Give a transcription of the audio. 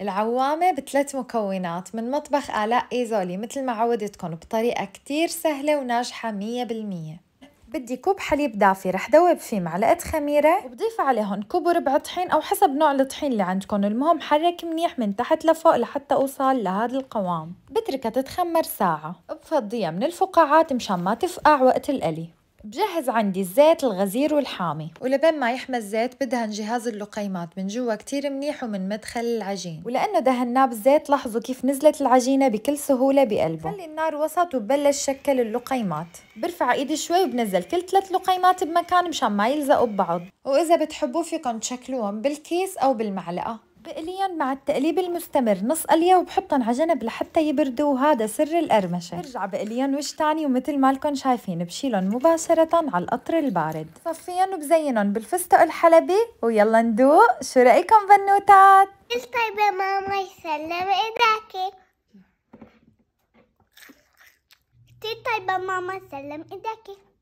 العوامة بثلاث مكونات من مطبخ آلاء إيزولي مثل ما عودتكم بطريقة كتير سهلة وناجحة مية بالمية بدي كوب حليب دافي رح دوب فيه معلقة خميرة وبضيف عليهم كوب وربع طحين أو حسب نوع الطحين اللي عندكم المهم حرك منيح من تحت لفوق لحتى أوصل لهذا القوام بتركها تتخمر ساعة بفضيها من الفقاعات مشان ما تفقع وقت القلي بجهز عندي الزيت الغزير والحامي ولبين ما يحمى الزيت بدهن جهاز اللقيمات من جوا كتير منيح ومن مدخل العجين ولأنه دهناه بالزيت لاحظوا كيف نزلت العجينة بكل سهولة بقلبه خلي النار وسط وببلش شكل اللقيمات برفع ايدي شوي وبنزل كل ثلاث لقيمات بمكان مشان ما يلزقوا ببعض وإذا بتحبوا فيكم تشكلوهم بالكيس أو بالمعلقة تقليا مع التقليب المستمر نص قليه وبحطهم على جنب لحتى يبردوا وهذا سر القرمشه برجع بقليهم وش تاني ومثل ما لكم شايفين بشيلهم مباشره على القطر البارد صفيهم وبزينهم بالفستق الحلبي ويلا ندوق شو رايكم بنوتات كل طيبه ماما يسلم ايدك كل طيبه ماما يسلم ايدك